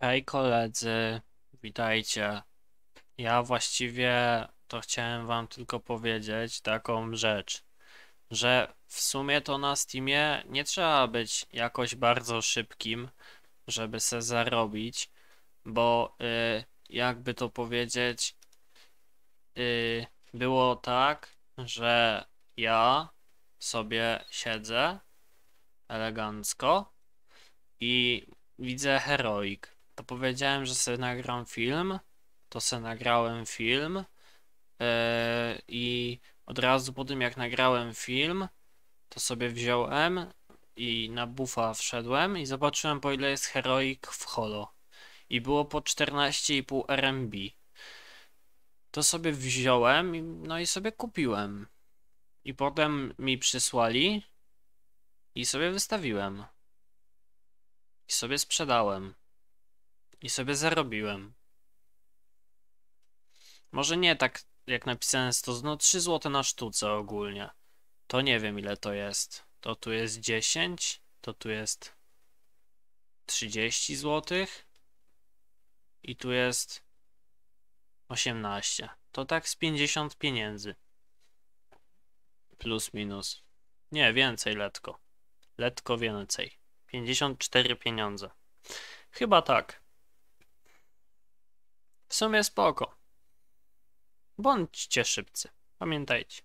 Hej koledzy, witajcie. Ja właściwie to chciałem wam tylko powiedzieć taką rzecz, że w sumie to na Steamie nie trzeba być jakoś bardzo szybkim, żeby se zarobić, bo y, jakby to powiedzieć, y, było tak, że ja sobie siedzę elegancko i widzę heroik to powiedziałem, że sobie nagram film, to sobie nagrałem film yy, i od razu po tym jak nagrałem film, to sobie wziąłem i na bufa wszedłem i zobaczyłem po ile jest heroik w holo i było po 14,5 RMB. To sobie wziąłem, no i sobie kupiłem. I potem mi przysłali i sobie wystawiłem. I sobie sprzedałem. I sobie zarobiłem. Może nie tak jak napisane jest to, no 3 zł na sztuce ogólnie. To nie wiem ile to jest. To tu jest 10, to tu jest 30 zł i tu jest 18. To tak z 50 pieniędzy. Plus minus. Nie, więcej letko. Letko więcej. 54 pieniądze. Chyba tak. W sumie spoko. Bądźcie szybcy, pamiętajcie.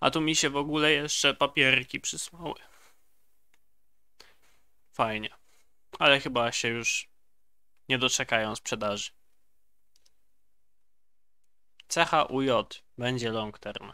A tu mi się w ogóle jeszcze papierki przysłały. Fajnie. Ale chyba się już nie doczekają sprzedaży. CHUJ będzie long term.